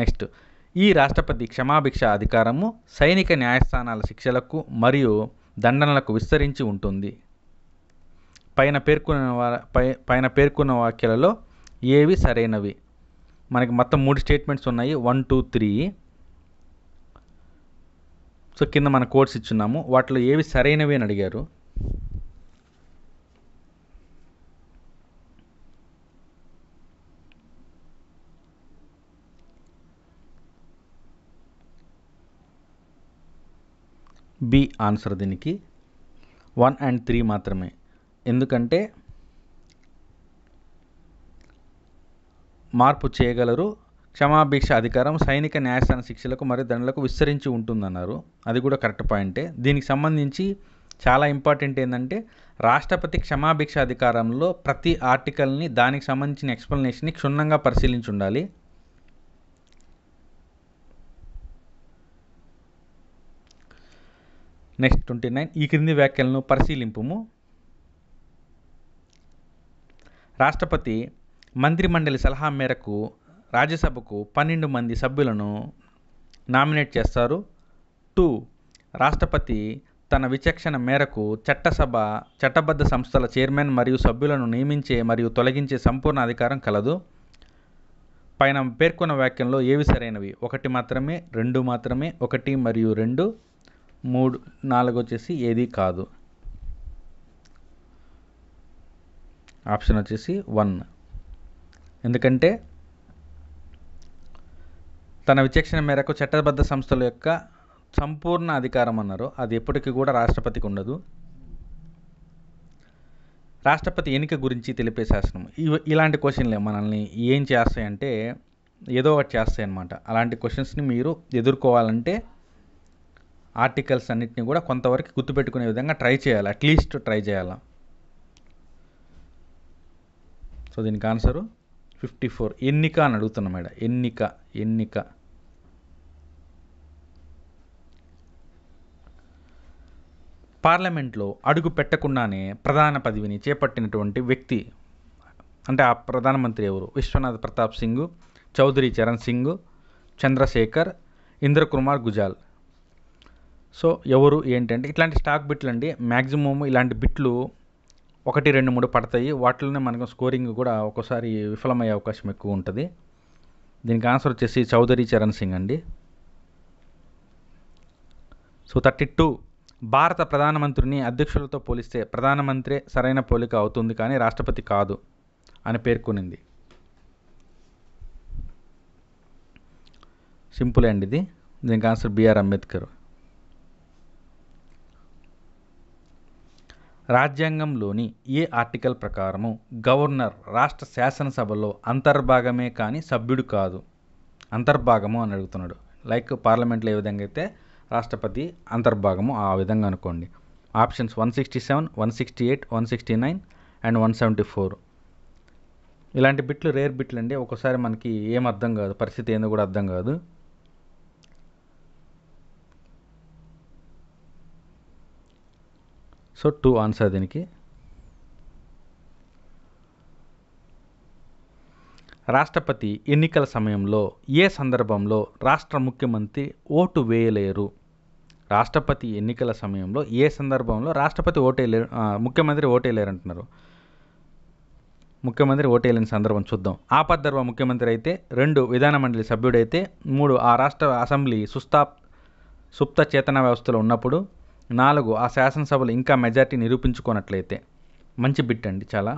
A: నెక్స్ట్ ఈ రాష్ట్రపతి క్షమాభిక్ష అధికారము సైనిక న్యాయస్థానాల శిక్షలకు మరియు దండనలకు విస్తరించి ఉంటుంది పైన పేర్కొన్న పై పైన పేర్కొన్న వాక్యాలలో ఏవి సరైనవి మనకి మొత్తం మూడు స్టేట్మెంట్స్ ఉన్నాయి వన్ టూ త్రీ సో కింద మన కోర్స్ ఇచ్చున్నాము వాటిలో ఏవి సరైనవి అని అడిగారు బి ఆన్సర్ దీనికి వన్ అండ్ త్రీ మాత్రమే ఎందుకంటే మార్పు చేయగలరు క్షమాభిక్ష అధికారం సైనిక న్యాయస్థాన శిక్షలకు మరియు దండలకు విస్తరించి ఉంటుందన్నారు అది కూడా కరెక్ట్ పాయింటే దీనికి సంబంధించి చాలా ఇంపార్టెంట్ ఏంటంటే రాష్ట్రపతి క్షమాభిక్ష అధికారంలో ప్రతి ఆర్టికల్ని దానికి సంబంధించిన ఎక్స్ప్లెనేషన్ని క్షుణ్ణంగా పరిశీలించి ఉండాలి నెక్స్ట్ ట్వంటీ నైన్ ఈ క్రింది వ్యాఖ్యలను పరిశీలింపుము రాష్ట్రపతి మంత్రిమండలి సలహా మేరకు రాజ్యసభకు పన్నెండు మంది సభ్యులను నామినేట్ చేస్తారు టూ రాష్ట్రపతి తన విచక్షణ మేరకు చట్టసభ చట్టబద్ధ సంస్థల చైర్మన్ మరియు సభ్యులను నియమించే మరియు తొలగించే సంపూర్ణ అధికారం కలదు పైన పేర్కొన్న వ్యాఖ్యలో ఏవి సరైనవి ఒకటి మాత్రమే రెండు మాత్రమే ఒకటి మరియు రెండు మూడు నాలుగు వచ్చేసి ఏది కాదు ఆప్షన్ వచ్చేసి వన్ ఎందుకంటే తన విచక్షణ మేరకు చట్టబద్ధ సంస్థల యొక్క సంపూర్ణ అధికారం అన్నారు అది ఎప్పటికీ కూడా రాష్ట్రపతికి ఉండదు రాష్ట్రపతి ఎన్నిక గురించి తెలిపే శాసనం ఇలాంటి క్వశ్చన్లే మనల్ని ఏం చేస్తాయంటే ఏదో ఒకటి చేస్తాయి అనమాట అలాంటి క్వశ్చన్స్ని మీరు ఎదుర్కోవాలంటే ఆర్టికల్స్ అన్నింటినీ కూడా కొంతవరకు గుర్తుపెట్టుకునే విధంగా ట్రై చేయాలి అట్లీస్ట్ ట్రై చేయాలి సో దీనికి ఆన్సరు ఫిఫ్టీ ఫోర్ ఎన్నిక అని అడుగుతున్నా మేడం ఎన్నిక ఎన్నిక పార్లమెంట్లో అడుగు పెట్టకుండానే ప్రధాన పదవిని చేపట్టినటువంటి వ్యక్తి అంటే ఆ ప్రధానమంత్రి ఎవరు విశ్వనాథ్ ప్రతాప్ సింగ్ చౌదరి చరణ్ సింగ్ చంద్రశేఖర్ ఇంద్రకుమార్ గుజాల్ సో ఎవరు ఏంటంటే ఇట్లాంటి స్టాక్ బిట్లు అండి మ్యాక్సిమమ్ ఇలాంటి బిట్లు ఒకటి రెండు మూడు పడతాయి వాటిలోనే మనకు స్కోరింగ్ కూడా ఒక్కోసారి విఫలమయ్యే అవకాశం ఎక్కువ ఉంటుంది దీనికి ఆన్సర్ వచ్చేసి చౌదరి చరణ్ సింగ్ అండి సో థర్టీ టూ భారత ప్రధానమంత్రిని అధ్యక్షులతో పోలిస్తే ప్రధానమంత్రి సరైన పోలిక అవుతుంది కానీ రాష్ట్రపతి కాదు అని పేర్కొనింది సింపుల్ అండి ఇది దీనికి ఆన్సర్ బిఆర్ అంబేద్కర్ రాజ్యాంగంలోని ఏ ఆర్టికల్ ప్రకారము గవర్నర్ రాష్ట్ర శాసనసభలో అంతర్భాగమే కానీ సభ్యుడు కాదు అంతర్భాగము అని అడుగుతున్నాడు లైక్ పార్లమెంట్లో ఏ విధంగా అయితే రాష్ట్రపతి అంతర్భాగము ఆ విధంగా అనుకోండి options one sixty seven one sixty eight one sixty nine and one seventy four ఇలాంటి బిట్లు రేర్ బిట్లు అండి ఒకసారి మనకి ఏం అర్థం కాదు పరిస్థితి ఏందో కూడా అర్థం కాదు సో టూ ఆన్సర్ దీనికి రాష్ట్రపతి ఎన్నికల సమయంలో ఏ సందర్భంలో రాష్ట్ర ముఖ్యమంత్రి ఓటు వేయలేరు రాష్ట్రపతి ఎన్నికల సమయంలో ఏ సందర్భంలో రాష్ట్రపతి ఓటేయలేరు ముఖ్యమంత్రి ఓటేయలేరు అంటున్నారు ముఖ్యమంత్రి ఓటేయలేని సందర్భం చూద్దాం ఆపద్ధర్వ ముఖ్యమంత్రి అయితే రెండు విధాన మండలి సభ్యుడైతే మూడు ఆ రాష్ట్ర అసెంబ్లీ సుస్థాప్ సుప్త చేతన వ్యవస్థలో ఉన్నప్పుడు నాలుగు ఆ శాసనసభలు ఇంకా మెజార్టీ నిరూపించుకోనట్లయితే మంచి బిట్ అండి చాలా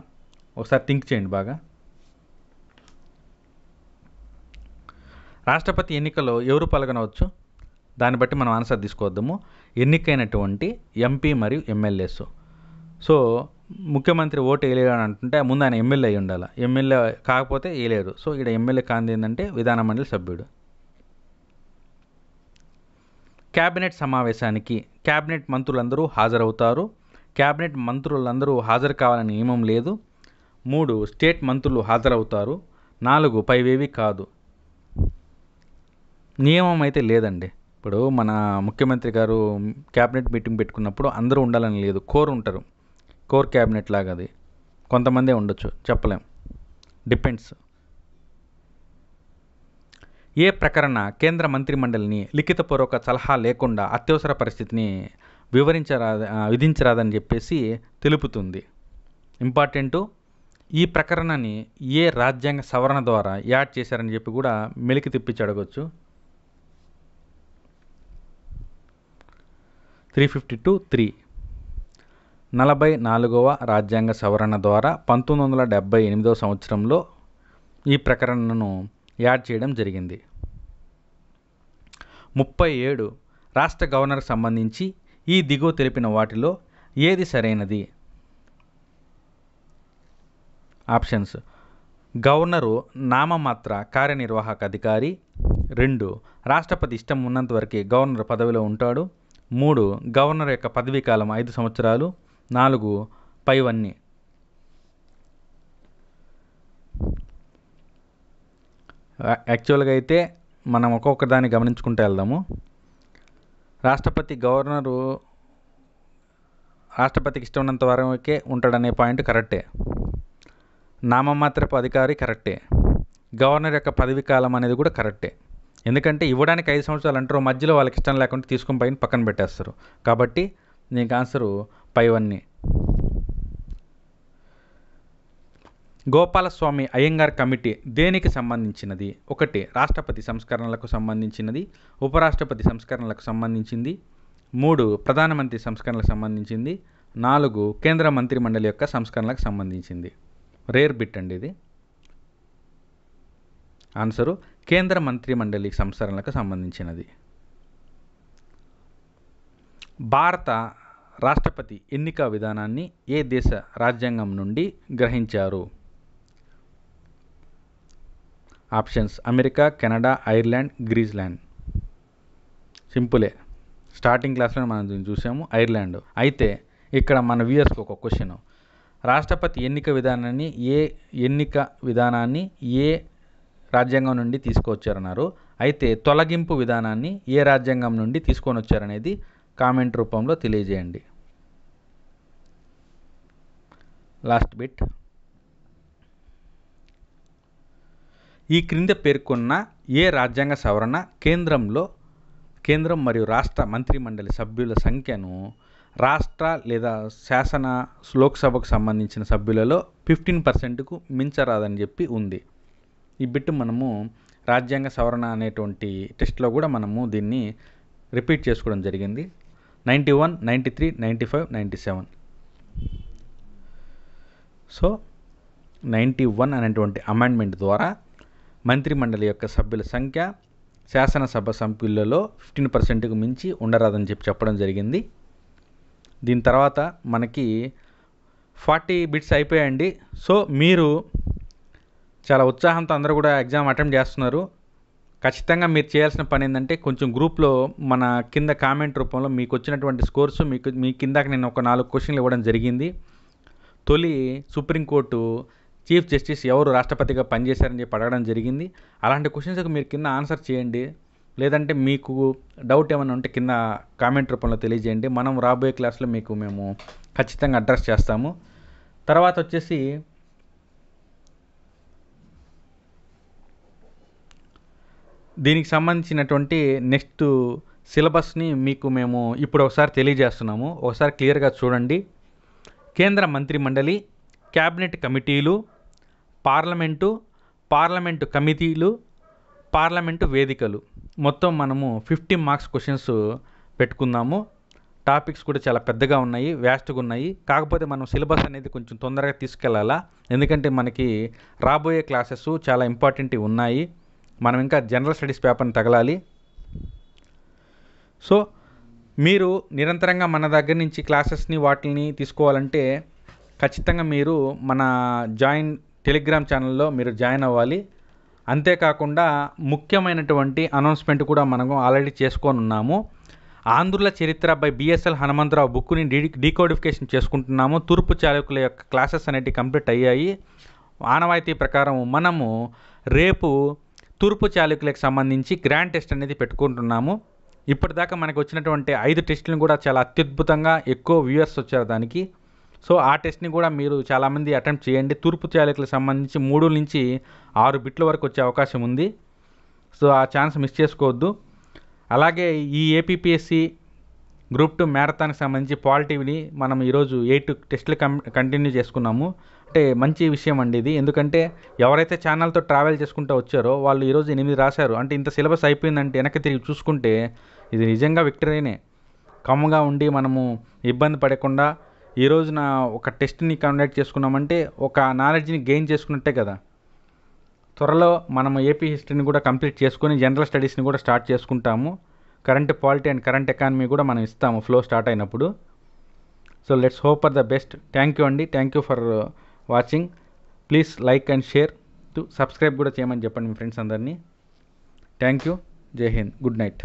A: ఒకసారి థింక్ చేయండి బాగా రాష్ట్రపతి ఎన్నికలో ఎవరు పాల్గొనవచ్చు దాన్ని బట్టి మనం ఆన్సర్ తీసుకోవద్దాము ఎన్నికైనటువంటి ఎంపీ మరియు ఎమ్మెల్యేస్ సో ముఖ్యమంత్రి ఓటు వేయలేడు అని అంటుంటే ముందు ఆయన ఎమ్మెల్యే అయి ఉండాలి ఎమ్మెల్యే కాకపోతే వేయలేరు సో ఇక్కడ ఎమ్మెల్యే కాంది ఏంటంటే విధాన మండలి సభ్యుడు క్యాబినెట్ సమావేశానికి క్యాబినెట్ మంత్రులందరూ హాజరవుతారు క్యాబినెట్ మంత్రులందరూ హాజరు కావాలని నియమం లేదు మూడు స్టేట్ మంత్రులు హాజరవుతారు నాలుగు పైవేవి కాదు నియమం అయితే లేదండి ఇప్పుడు మన ముఖ్యమంత్రి గారు క్యాబినెట్ మీటింగ్ పెట్టుకున్నప్పుడు అందరూ ఉండాలని లేదు కోర్ ఉంటారు కోర్ క్యాబినెట్ లాగా అది కొంతమందే ఉండొచ్చు చెప్పలేం డిపెండ్స్ ఏ ప్రకరణ కేంద్ర మంత్రిమండలిని లిఖితపూర్వక సలహా లేకుండా అత్యవసర పరిస్థితిని వివరించరా విధించరాదని చెప్పేసి తెలుపుతుంది ఇంపార్టెంటు ఈ ప్రకరణని ఏ రాజ్యాంగ సవరణ ద్వారా యాడ్ చేశారని చెప్పి కూడా మెలికి తిప్పించి అడగచ్చు త్రీ ఫిఫ్టీ టూ త్రీ నలభై నాలుగవ రాజ్యాంగ సవరణ ద్వారా పంతొమ్మిది వందల డెబ్బై ఎనిమిదవ సంవత్సరంలో ఈ ప్రకరణను యాడ్ చేయడం జరిగింది ముప్పై ఏడు రాష్ట్ర గవర్నర్కు సంబంధించి ఈ దిగువ తెలిపిన వాటిలో ఏది సరైనది ఆప్షన్స్ గవర్నరు నామమాత్ర కార్యనిర్వాహక అధికారి రెండు రాష్ట్రపతి ఇష్టం ఉన్నంత వరకే గవర్నర్ పదవిలో ఉంటాడు మూడు గవర్నర్ యొక్క పదవీ కాలం ఐదు సంవత్సరాలు నాలుగు పైవన్నీ యాక్చువల్గా అయితే మనం ఒక్కొక్క దాన్ని గమనించుకుంటూ వెళ్దాము రాష్ట్రపతి గవర్నరు రాష్ట్రపతికి ఇష్టం ఉన్నంత వరకే ఉంటాడనే పాయింట్ కరెక్టే నామమాత్రపు అధికారి కరెక్టే గవర్నర్ యొక్క పదవి కాలం అనేది కూడా కరెక్టే ఎందుకంటే ఇవ్వడానికి ఐదు సంవత్సరాలు అంటారు మధ్యలో వాళ్ళకి ఇష్టం లేకుండా తీసుకుని పైన పక్కన పెట్టేస్తారు కాబట్టి నీకు ఆన్సరు పైవన్నీ గోపాలస్వామి అయ్యంగార్ కమిటీ దేనికి సంబంధించినది ఒకటి రాష్ట్రపతి సంస్కరణలకు సంబంధించినది ఉపరాష్ట్రపతి సంస్కరణలకు సంబంధించింది మూడు ప్రధానమంత్రి సంస్కరణలకు సంబంధించింది నాలుగు కేంద్ర మంత్రిమండలి యొక్క సంస్కరణలకు సంబంధించింది రేర్ బిట్ అండి ఇది ఆన్సరు కేంద్ర మంత్రిమండలి సంస్కరణలకు సంబంధించినది భారత రాష్ట్రపతి ఎన్నిక విధానాన్ని ఏ దేశ రాజ్యాంగం నుండి గ్రహించారు ఆప్షన్స్ అమెరికా కెనడా ఐర్లాండ్ గ్రీస్లాండ్ సింపులే స్టార్టింగ్ క్లాస్లో మనం చూసాము ఐర్లాండ్ అయితే ఇక్కడ మన వ్యూయర్స్కి ఒక క్వశ్చన్ రాష్ట్రపతి ఎన్నిక విధానాన్ని ఏ ఎన్నిక విధానాన్ని ఏ రాజ్యాంగం నుండి తీసుకొచ్చారన్నారు అయితే తొలగింపు విధానాన్ని ఏ రాజ్యాంగం నుండి తీసుకొని వచ్చారనేది కామెంట్ రూపంలో తెలియజేయండి లాస్ట్ బిట్ ఈ క్రింద పేర్కొన్న ఏ రాజ్యాంగ సవరణ కేంద్రంలో కేంద్రం మరియు రాష్ట్ర మంత్రిమండలి సభ్యుల సంఖ్యను రాష్ట్ర లేదా శాసన లోక్సభకు సంబంధించిన సభ్యులలో ఫిఫ్టీన్ పర్సెంట్కు మించరాదని చెప్పి ఉంది ఈ బిట్టు మనము రాజ్యాంగ సవరణ అనేటువంటి టెస్ట్లో కూడా మనము దీన్ని రిపీట్ చేసుకోవడం జరిగింది ninety one ninety three ninety five ninety seven so ninety one అనేటువంటి అమెండ్మెంట్ ద్వారా మంత్రిమండలి యొక్క సభ్యుల సంఖ్య శాసనసభ సభ్యులలో ఫిఫ్టీన్ పర్సెంట్కు మించి ఉండరాదని చెప్పి చెప్పడం జరిగింది దీని తర్వాత మనకి ఫార్టీ బిట్స్ అయిపోయాయండి సో మీరు చాలా ఉత్సాహంతో అందరూ కూడా ఎగ్జామ్ అటెంప్ట్ చేస్తున్నారు ఖచ్చితంగా మీరు చేయాల్సిన పని ఏంటంటే కొంచెం గ్రూప్లో మన కింద కామెంట్ రూపంలో మీకు వచ్చినటువంటి స్కోర్స్ మీకు మీ కిందాక నేను ఒక నాలుగు క్వశ్చన్లు ఇవ్వడం జరిగింది తొలి సుప్రీంకోర్టు చీఫ్ జస్టిస్ ఎవరు రాష్ట్రపతిగా పనిచేశారని చెప్పి అడగడం జరిగింది అలాంటి క్వశ్చన్స్కి మీరు కింద ఆన్సర్ చేయండి లేదంటే మీకు డౌట్ ఏమైనా ఉంటే కింద కామెంట్ రూపంలో తెలియజేయండి మనం రాబోయే క్లాస్లో మీకు మేము ఖచ్చితంగా అడ్రస్ చేస్తాము తర్వాత వచ్చేసి దీనికి సంబంధించినటువంటి నెక్స్ట్ సిలబస్ని మీకు మేము ఇప్పుడు ఒకసారి తెలియజేస్తున్నాము ఒకసారి క్లియర్గా చూడండి కేంద్ర మంత్రి మండలి క్యాబినెట్ కమిటీలు పార్లమెంటు పార్లమెంటు కమిటీలు పార్లమెంటు వేదికలు మొత్తం మనము ఫిఫ్టీ మార్క్స్ క్వశ్చన్స్ పెట్టుకుందాము టాపిక్స్ కూడా చాలా పెద్దగా ఉన్నాయి వ్యాస్ట్గా ఉన్నాయి కాకపోతే మనం సిలబస్ అనేది కొంచెం తొందరగా తీసుకెళ్ళాలా ఎందుకంటే మనకి రాబోయే క్లాసెస్ చాలా ఇంపార్టెంట్ ఉన్నాయి మనం ఇంకా జనరల్ స్టడీస్ పేపర్ని తగలాలి సో మీరు నిరంతరంగా మన దగ్గర నుంచి క్లాసెస్ని వాటిని తీసుకోవాలంటే ఖచ్చితంగా మీరు మన జాయిన్ టెలిగ్రామ్ ఛానల్లో మీరు జాయిన్ అవ్వాలి అంతేకాకుండా ముఖ్యమైనటువంటి అనౌన్స్మెంట్ కూడా మనము ఆల్రెడీ చేసుకొని ఉన్నాము ఆంధ్రుల చరిత్ర బై బిఎస్ఎల్ హనుమంతరావు బుక్ని డీ డీకోడిఫికేషన్ చేసుకుంటున్నాము తూర్పు చాలకుల యొక్క క్లాసెస్ అనేవి కంప్లీట్ అయ్యాయి ఆనవాయితీ ప్రకారం మనము రేపు తూర్పు చాలకులకు సంబంధించి గ్రాండ్ టెస్ట్ అనేది పెట్టుకుంటున్నాము ఇప్పటిదాకా మనకు వచ్చినటువంటి ఐదు టెస్టులను కూడా చాలా అత్యద్భుతంగా ఎక్కువ వ్యూవర్స్ వచ్చారు దానికి సో ఆ టెస్ట్ని కూడా మీరు చాలామంది అటెంప్ట్ చేయండి తూర్పు చాలకులకు సంబంధించి మూడు నుంచి ఆరు బిట్ల వరకు వచ్చే అవకాశం ఉంది సో ఆ ఛాన్స్ మిస్ చేసుకోవద్దు అలాగే ఈ ఏపీపీఎస్సి గ్రూప్ టూ మ్యారథాన్కి సంబంధించి పాలిటివ్ని మనం ఈరోజు ఎయిట్ టెస్టులు కం కంటిన్యూ చేసుకున్నాము అంటే మంచి విషయం అండి ఇది ఎందుకంటే ఎవరైతే ఛానల్తో ట్రావెల్ చేసుకుంటూ వచ్చారో వాళ్ళు ఈరోజు ఎనిమిది రాశారు అంటే ఇంత సిలబస్ అయిపోయిందంటే వెనక్కి తిరిగి చూసుకుంటే ఇది నిజంగా విక్టరీనే కమ్ముగా ఉండి మనము ఇబ్బంది పడకుండా ఈ రోజున ఒక టెస్ట్ని కండక్ట్ చేసుకున్నామంటే ఒక నాలెడ్జ్ని గెయిన్ చేసుకున్నట్టే కదా త్వరలో మనం ఏపీ హిస్టరీని కూడా కంప్లీట్ చేసుకొని జనరల్ స్టడీస్ని కూడా స్టార్ట్ చేసుకుంటాము current polity and current economy కూడా మనం ఇస్తాము ఫ్లో స్టార్ట్ అయినప్పుడు so let's hope for the best thank you అండి thank you for watching please like and share to subscribe కూడా చేయమని చెప్పండి మీ ఫ్రెండ్స్ అందరినీ thank you Jai Hind good night